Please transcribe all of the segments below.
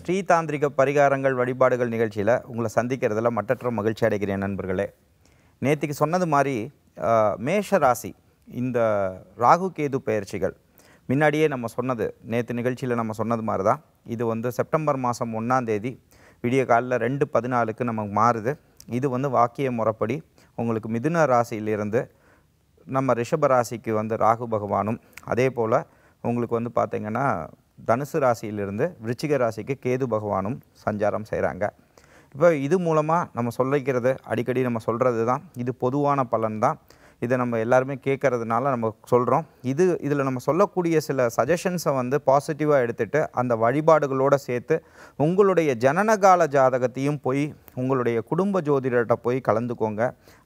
ஸ்ரீதாந்திரிக பரிகாரங்கள் வழிபாடுகள் நிகழ்ச்சியில் உங்களை சந்திக்கிறதுல மற்றற்ற மகிழ்ச்சி அடைகிறேன் நண்பர்களே நேற்றுக்கு சொன்னது மாதிரி மேஷ ராசி இந்த ராகு கேது பயிற்சிகள் முன்னாடியே நம்ம சொன்னது நேற்று நிகழ்ச்சியில் நம்ம சொன்னது மாதிரி தான் இது வந்து செப்டம்பர் மாதம் ஒன்றாந்தேதி விடிய காலில் ரெண்டு பதினாலுக்கு நமக்கு மாறுது இது வந்து வாக்கிய முறைப்படி உங்களுக்கு மிதுன ராசியிலிருந்து நம்ம ரிஷப ராசிக்கு வந்து ராகு பகவானும் அதே போல் உங்களுக்கு வந்து பார்த்திங்கன்னா தனுசு ராசியிலிருந்து விருச்சிக ராசிக்கு கேது பகவானும் சஞ்சாரம் செய்கிறாங்க இப்போ இது மூலமாக நம்ம சொல்லிக்கிறது அடிக்கடி நம்ம சொல்கிறது தான் இது பொதுவான பலன் தான் இதை நம்ம எல்லாருமே கேட்கறதுனால நம்ம சொல்கிறோம் இது இதில் நம்ம சொல்லக்கூடிய சில சஜஷன்ஸை வந்து பாசிட்டிவாக எடுத்துகிட்டு அந்த வழிபாடுகளோடு சேர்த்து உங்களுடைய ஜனனகால ஜாதகத்தையும் போய் உங்களுடைய குடும்ப ஜோதிடர்கிட்ட போய் கலந்துக்கோங்க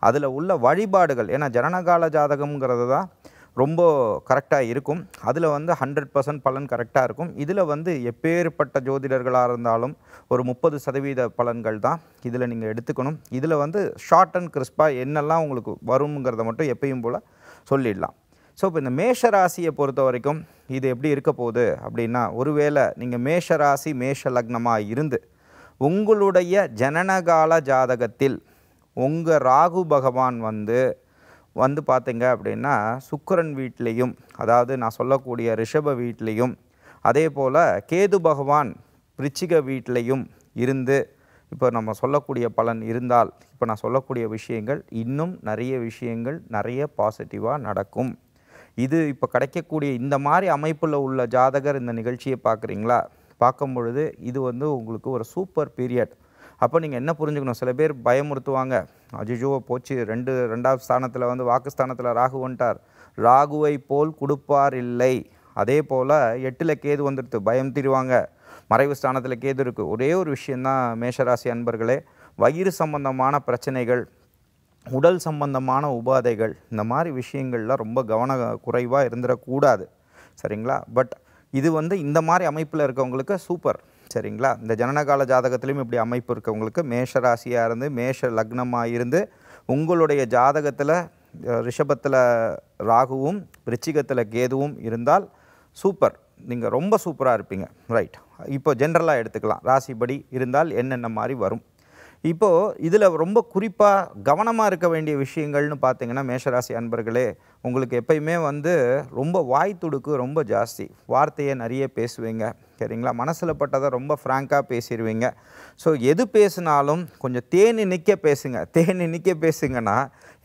அதில் உள்ள வழிபாடுகள் ஏன்னா ஜனனகால ஜாதகம்ங்கிறது தான் ரொம்ப கரெக்டாக இருக்கும் அதில் வந்து ஹண்ட்ரட் பர்சன்ட் பலன் கரெக்டாக இருக்கும் இதில் வந்து எப்பேற்பட்ட ஜோதிடர்களாக இருந்தாலும் ஒரு முப்பது சதவீத பலன்கள் தான் இதில் நீங்கள் எடுத்துக்கணும் இதில் வந்து ஷார்ட் அண்ட் கிறிஸ்பாக என்னெல்லாம் உங்களுக்கு வருங்கிறத மட்டும் எப்பயும் போல் சொல்லிடலாம் ஸோ இப்போ இந்த மேஷ ராசியை பொறுத்த வரைக்கும் இது எப்படி இருக்க போகுது அப்படின்னா ஒருவேளை நீங்கள் மேஷ ராசி மேஷ லக்னமாக இருந்து உங்களுடைய ஜனனகால ஜாதகத்தில் உங்கள் ராகு பகவான் வந்து வந்து பார்த்தீங்க அப்படின்னா சுக்கரன் வீட்லேயும் அதாவது நான் சொல்லக்கூடிய ரிஷப வீட்லேயும் அதே போல் கேது பகவான் பிரிச்சிக வீட்லேயும் இருந்து இப்போ நம்ம சொல்லக்கூடிய பலன் இருந்தால் இப்போ நான் சொல்லக்கூடிய விஷயங்கள் இன்னும் நிறைய விஷயங்கள் நிறைய பாசிட்டிவாக நடக்கும் இது இப்போ கிடைக்கக்கூடிய இந்த மாதிரி அமைப்பில் உள்ள ஜாதகர் இந்த நிகழ்ச்சியை பார்க்குறீங்களா பார்க்கும் பொழுது இது வந்து உங்களுக்கு ஒரு சூப்பர் பீரியட் அப்போ நீங்கள் என்ன புரிஞ்சுக்கணும் சில பேர் பயமுறுத்துவாங்க அஜிஜுவை போச்சு ரெண்டு ரெண்டாவது ஸ்தானத்தில் வந்து வாக்குஸ்தானத்தில் ராகு வந்துட்டார் ராகுவை போல் கொடுப்பார் இல்லை அதே போல் எட்டில் கேது வந்துடுது பயம் தீருவாங்க மறைவு ஸ்தானத்தில் கேது இருக்குது ஒரே ஒரு விஷயந்தான் மேஷராசி அன்பர்களே வயிறு சம்பந்தமான பிரச்சனைகள் உடல் சம்பந்தமான உபாதைகள் இந்த மாதிரி விஷயங்கள்லாம் ரொம்ப கவன குறைவாக இருந்துடக்கூடாது சரிங்களா பட் இது வந்து இந்த மாதிரி அமைப்பில் இருக்கவங்களுக்கு சூப்பர் சரிங்களா இந்த ஜனனகால ஜாதகத்திலையும் இப்படி அமைப்பு உங்களுக்கு மேஷ ராசியாக இருந்து மேஷ லக்னமாக இருந்து உங்களுடைய ஜாதகத்தில் ரிஷபத்தில் ராகுவும் ரிச்சிகத்தில் கேதுவும் இருந்தால் சூப்பர் நீங்கள் ரொம்ப சூப்பராக இருப்பீங்க ரைட் இப்போ ஜென்ரலாக எடுத்துக்கலாம் ராசிப்படி இருந்தால் என்னென்ன மாதிரி வரும் இப்போது இதில் ரொம்ப குறிப்பாக கவனமாக இருக்க வேண்டிய விஷயங்கள்னு பார்த்தீங்கன்னா மேஷராசி அன்பர்களே உங்களுக்கு எப்பயுமே வந்து ரொம்ப வாய் துடுக்கு ரொம்ப ஜாஸ்தி வார்த்தையை நிறைய பேசுவீங்க சரிங்களா மனசில் பட்டதை ரொம்ப ஃப்ராங்காக பேசிடுவீங்க ஸோ எது பேசினாலும் கொஞ்சம் தேனி நிற்க பேசுங்க தேனி நிற்க பேசுங்கன்னா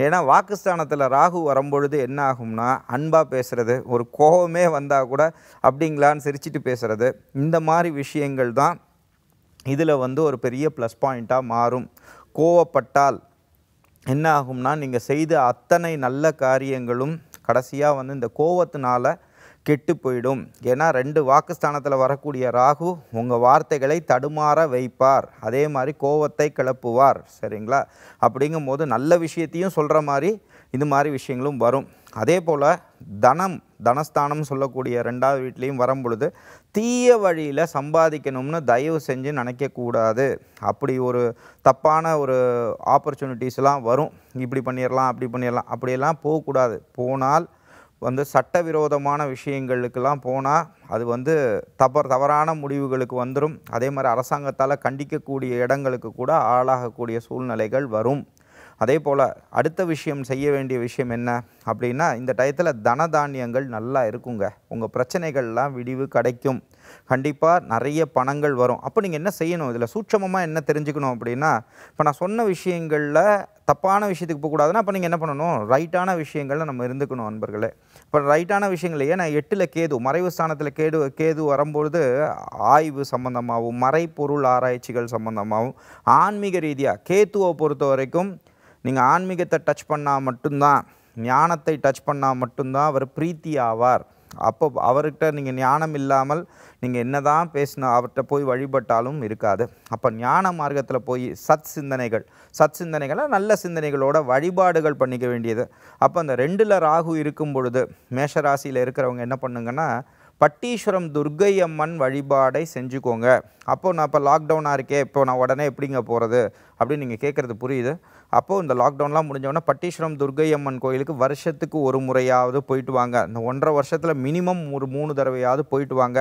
ஏன்னா வாக்குஸ்தானத்தில் ராகு வரும்பொழுது என்ன ஆகும்னா அன்பாக பேசுகிறது ஒரு கோபமே வந்தால் கூட அப்படிங்களான்னு சிரிச்சிட்டு பேசுகிறது இந்த மாதிரி விஷயங்கள் தான் இதில் வந்து ஒரு பெரிய ப்ளஸ் பாயிண்ட்டாக மாறும் கோவப்பட்டால் என்ன ஆகும்னா நீங்கள் செய்த அத்தனை நல்ல காரியங்களும் கடைசியாக வந்து இந்த கோவத்தினால கெட்டு போயிடும் ஏன்னா ரெண்டு வாக்குஸ்தானத்தில் வரக்கூடிய ராகு உங்கள் வார்த்தைகளை தடுமாற வைப்பார் அதே மாதிரி கோவத்தை கிளப்புவார் சரிங்களா அப்படிங்கும் போது நல்ல விஷயத்தையும் சொல்கிற மாதிரி இது மாதிரி விஷயங்களும் வரும் அதே போல் தனம் தனஸ்தானம் சொல்லக்கூடிய ரெண்டாவது வீட்லேயும் வரும் பொழுது தீய வழியில் சம்பாதிக்கணும்னு தயவு செஞ்சு நினைக்கக்கூடாது அப்படி ஒரு தப்பான ஒரு ஆப்பர்ச்சுனிட்டிஸ்லாம் வரும் இப்படி பண்ணிடலாம் அப்படி பண்ணிடலாம் அப்படியெல்லாம் போகக்கூடாது போனால் வந்து சட்டவிரோதமான விஷயங்களுக்கெல்லாம் போனால் அது வந்து தவறு தவறான முடிவுகளுக்கு வந்துடும் அதே மாதிரி அரசாங்கத்தால் கண்டிக்கக்கூடிய இடங்களுக்கு கூட ஆளாகக்கூடிய சூழ்நிலைகள் வரும் அதே போல் அடுத்த விஷயம் செய்ய வேண்டிய விஷயம் என்ன அப்படின்னா இந்த டயத்தில் தன தானியங்கள் நல்லா இருக்குங்க உங்கள் பிரச்சனைகள்லாம் விடிவு கிடைக்கும் கண்டிப்பாக நிறைய பணங்கள் வரும் அப்போ நீங்கள் என்ன செய்யணும் இதில் சூட்சமமாக என்ன தெரிஞ்சுக்கணும் அப்படின்னா இப்போ நான் சொன்ன விஷயங்களில் தப்பான விஷயத்துக்கு போகக்கூடாதுன்னா அப்போ நீங்கள் என்ன பண்ணணும் ரைட்டான விஷயங்களில் நம்ம இருந்துக்கணும் நண்பர்களே இப்போ ரைட்டான விஷயங்கள் ஏன்னா எட்டில் கேது மறைவு ஸ்தானத்தில் கேடு கேது வரும்பொழுது ஆய்வு சம்மந்தமாகவும் மறைப்பொருள் ஆராய்ச்சிகள் சம்மந்தமாகவும் ஆன்மீக ரீதியாக கேத்துவை பொறுத்த வரைக்கும் நீங்கள் ஆன்மீகத்தை டச் பண்ணால் மட்டும்தான் ஞானத்தை டச் பண்ணால் மட்டும்தான் அவர் பிரீத்தி ஆவார் அப்போ அவர்கிட்ட நீங்கள் ஞானம் இல்லாமல் நீங்கள் என்ன தான் பேசினா அவர்கிட்ட போய் வழிபட்டாலும் இருக்காது அப்போ ஞான மார்க்கத்தில் போய் சத் சிந்தனைகள் சத் சிந்தனைகளை நல்ல சிந்தனைகளோட வழிபாடுகள் பண்ணிக்க வேண்டியது அப்போ அந்த ரெண்டில் ராகு இருக்கும் பொழுது மேஷராசியில் இருக்கிறவங்க என்ன பண்ணுங்கன்னா பட்டீஸ்வரம் துர்கை அம்மன் வழிபாடை செஞ்சுக்கோங்க அப்போது நான் இப்போ லாக்டவுனாக இருக்கேன் இப்போ நான் உடனே எப்படிங்க போகிறது அப்படின்னு நீங்கள் கேட்குறது புரியுது அப்போது இந்த லாக்டவுன்லாம் முடிஞ்சவொடனே பட்டீஸ்வரம் துர்கை அம்மன் கோயிலுக்கு வருஷத்துக்கு ஒரு முறையாவது போயிட்டு வாங்க இந்த ஒன்றரை வருஷத்தில் மினிமம் ஒரு மூணு தடவையாவது போயிட்டு வாங்க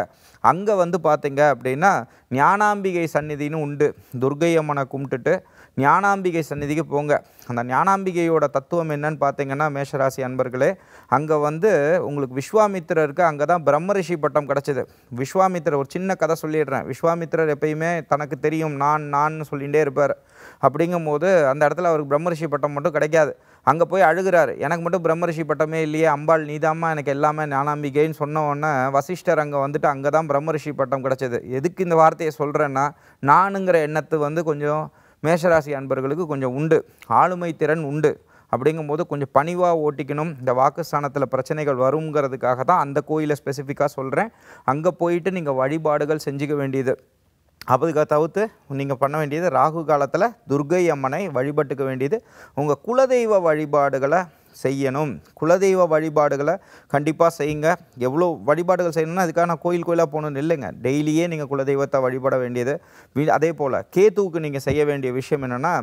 அங்கே வந்து பார்த்தீங்க அப்படின்னா ஞானாம்பிகை சந்நிதின்னு உண்டு துர்கை அம்மனை கும்பிட்டுட்டு ஞானாம்பிகை சந்நிதிக்கு போங்க அந்த ஞானாம்பிகையோட தத்துவம் என்னன்னு பார்த்தீங்கன்னா மேஷராசி அன்பர்களே அங்கே வந்து உங்களுக்கு விஸ்வாமித்திரர் இருக்குது அங்கே தான் பிரம்மரிஷி பட்டம் கிடச்சிது விஸ்வாமித்திரர் ஒரு சின்ன கதை சொல்லிடுறேன் விஸ்வாமித்திரர் எப்பயுமே தனக்கு தெரியும் நான் நான் சொல்லிகிட்டே இருப்பார் அப்படிங்கும் போது அந்த இடத்துல அவருக்கு பிரம்மரிஷி பட்டம் மட்டும் கிடைக்காது அங்கே போய் அழுகிறார் எனக்கு மட்டும் பிரம்மரிஷி பட்டமே இல்லையே அம்பாள் நீதாம்மா எனக்கு எல்லாமே ஞானாம்பிகைன்னு சொன்ன உடனே வசிஷ்டர் அங்கே வந்துட்டு அங்கே தான் பிரம்மரிஷி பட்டம் கிடச்சிது எதுக்கு இந்த வார்த்தையை சொல்கிறேன்னா நானுங்கிற எண்ணத்து வந்து கொஞ்சம் மேஷராசி அன்பர்களுக்கு கொஞ்சம் உண்டு ஆளுமை திறன் உண்டு அப்படிங்கும்போது கொஞ்சம் பணிவாக ஓட்டிக்கணும் இந்த வாக்குஸ்தானத்தில் பிரச்சனைகள் வருங்கிறதுக்காக தான் அந்த கோயிலை ஸ்பெசிஃபிக்காக சொல்கிறேன் அங்கே போயிட்டு நீங்கள் வழிபாடுகள் செஞ்சுக்க வேண்டியது அதுக்கு தவிர்த்து நீங்கள் பண்ண வேண்டியது ராகு காலத்தில் துர்கை அம்மனை வழிபட்டுக்க வேண்டியது உங்கள் குலதெய்வ வழிபாடுகளை செய்யணும் குலதெய்வ வழிபாடுகளை கண்டிப்பாக செய்யுங்க எவ்வளோ வழிபாடுகள் செய்யணும்னா அதுக்காக நான் கோயில் கோயிலாக போகணும்னு இல்லைங்க டெய்லியே நீங்கள் குலதெய்வத்தை வழிபட வேண்டியது அதே போல் கேத்துவுக்கு நீங்கள் செய்ய வேண்டிய விஷயம் என்னென்னா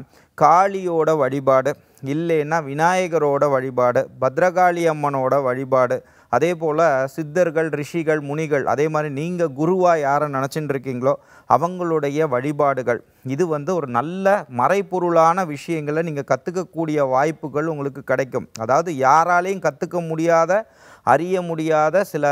காளியோட வழிபாடு இல்லைன்னா விநாயகரோட வழிபாடு பத்ரகாளி அம்மனோட வழிபாடு அதே போல் சித்தர்கள் ரிஷிகள் முனிகள் அதே மாதிரி நீங்கள் குருவாக யாரை நினச்சின்னு இருக்கீங்களோ அவங்களுடைய வழிபாடுகள் இது வந்து ஒரு நல்ல மறைப்பொருளான விஷயங்களை நீங்கள் கற்றுக்கக்கூடிய வாய்ப்புகள் உங்களுக்கு கிடைக்கும் அதாவது யாராலையும் கற்றுக்க முடியாத அறிய முடியாத சில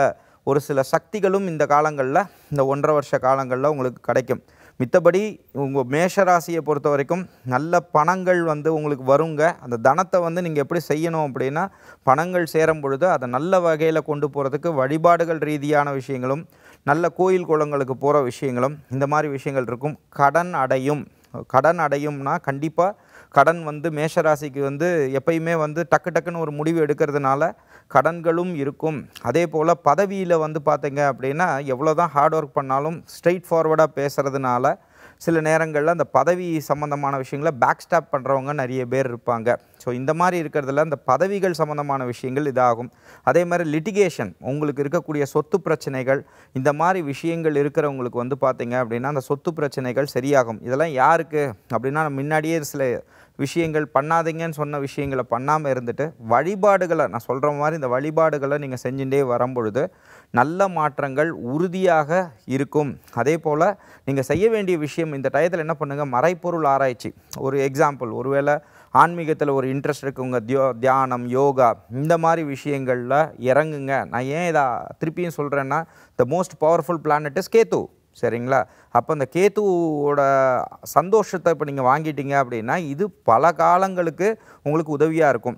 ஒரு சில சக்திகளும் இந்த காலங்களில் இந்த ஒன்றரை வருஷ காலங்களில் உங்களுக்கு கிடைக்கும் மித்தபடி உங்கள் மேஷராசியை பொறுத்த வரைக்கும் நல்ல பணங்கள் வந்து உங்களுக்கு வருங்க அந்த தனத்தை வந்து நீங்கள் எப்படி செய்யணும் அப்படின்னா பணங்கள் சேரும் பொழுது அதை நல்ல வகையில் கொண்டு போகிறதுக்கு வழிபாடுகள் ரீதியான விஷயங்களும் நல்ல கோயில் குளங்களுக்கு போகிற விஷயங்களும் இந்த மாதிரி விஷயங்கள் இருக்கும் கடன் அடையும் கடன் அடையும்னா கண்டிப்பாக கடன் வந்து மேஷராசிக்கு வந்து எப்பயுமே வந்து டக்கு டக்குன்னு ஒரு முடிவு எடுக்கிறதுனால கடன்களும் இருக்கும் அதே போல் பதவியில் வந்து பார்த்தீங்க அப்படின்னா எவ்வளோ தான் ஹார்ட் ஒர்க் பண்ணாலும் ஸ்ட்ரெயிட் ஃபார்வர்டாக பேசுகிறதுனால சில நேரங்களில் அந்த பதவி சம்மந்தமான விஷயங்களை பேக் ஸ்டாப் பண்ணுறவங்க நிறைய பேர் இருப்பாங்க ஸோ இந்த மாதிரி இருக்கிறதுல அந்த பதவிகள் சம்மந்தமான விஷயங்கள் இதாகும் அதே மாதிரி லிட்டிகேஷன் உங்களுக்கு இருக்கக்கூடிய சொத்து பிரச்சனைகள் இந்த மாதிரி விஷயங்கள் இருக்கிறவங்களுக்கு வந்து பார்த்திங்க அப்படின்னா அந்த சொத்து பிரச்சனைகள் சரியாகும் இதெல்லாம் யாருக்கு அப்படின்னா முன்னாடியே சில விஷயங்கள் பண்ணாதீங்கன்னு சொன்ன விஷயங்களை பண்ணாமல் இருந்துட்டு வழிபாடுகளை நான் சொல்கிற மாதிரி இந்த வழிபாடுகளை நீங்கள் செஞ்சுட்டே வரும்பொழுது நல்ல மாற்றங்கள் உறுதியாக இருக்கும் அதே போல் நீங்கள் செய்ய வேண்டிய விஷயம் இந்த டயத்தில் என்ன பண்ணுங்கள் மறைப்பொருள் ஆராய்ச்சி ஒரு எக்ஸாம்பிள் ஒருவேளை ஆன்மீகத்தில் ஒரு இன்ட்ரெஸ்ட் இருக்குங்க தியோ தியானம் யோகா இந்த மாதிரி விஷயங்களில் இறங்குங்க நான் ஏன் இதை திருப்பியும் சொல்கிறேன்னா the most powerful planet is Ketu சரிங்களா அப்போ இந்த கேத்துவோட சந்தோஷத்தை இப்போ நீங்கள் வாங்கிட்டீங்க அப்படின்னா இது பல காலங்களுக்கு உங்களுக்கு உதவியாக இருக்கும்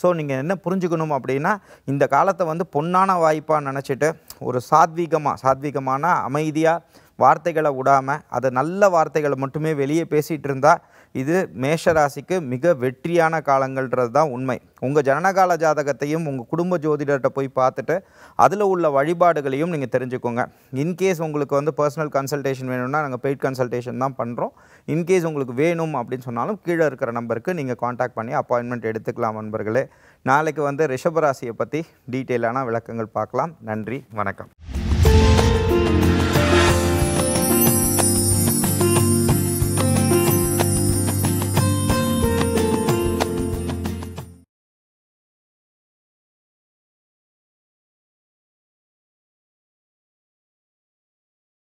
ஸோ நீங்கள் என்ன புரிஞ்சுக்கணும் அப்படின்னா இந்த காலத்தை வந்து பொன்னான வாய்ப்பாக நினச்சிட்டு ஒரு சாத்வீகமாக சாத்வீகமான அமைதியாக வார்த்தைகளை விடாமல் அதை நல்ல வார்த்தைகளை மட்டுமே வெளியே பேசிகிட்டு இருந்தால் இது மேஷராசிக்கு மிக வெற்றியான காலங்கள்ன்றது தான் உண்மை உங்கள் ஜனனகால ஜாதகத்தையும் உங்கள் குடும்ப ஜோதிடர்கிட்ட போய் பார்த்துட்டு அதில் உள்ள வழிபாடுகளையும் நீங்கள் தெரிஞ்சுக்கோங்க இன்கேஸ் உங்களுக்கு வந்து பர்சனல் கன்சல்டேஷன் வேணும்னா நாங்கள் பெய்ட் கன்சல்டேஷன் தான் பண்ணுறோம் இன்கேஸ் உங்களுக்கு வேணும் அப்படின்னு சொன்னாலும் கீழே இருக்கிற நம்பருக்கு நீங்கள் காண்டாக்ட் பண்ணி அப்பாயின்மெண்ட் எடுத்துக்கலாம் நண்பர்களே நாளைக்கு வந்து ரிஷபராசியை பற்றி டீட்டெயிலான விளக்கங்கள் பார்க்கலாம் நன்றி வணக்கம்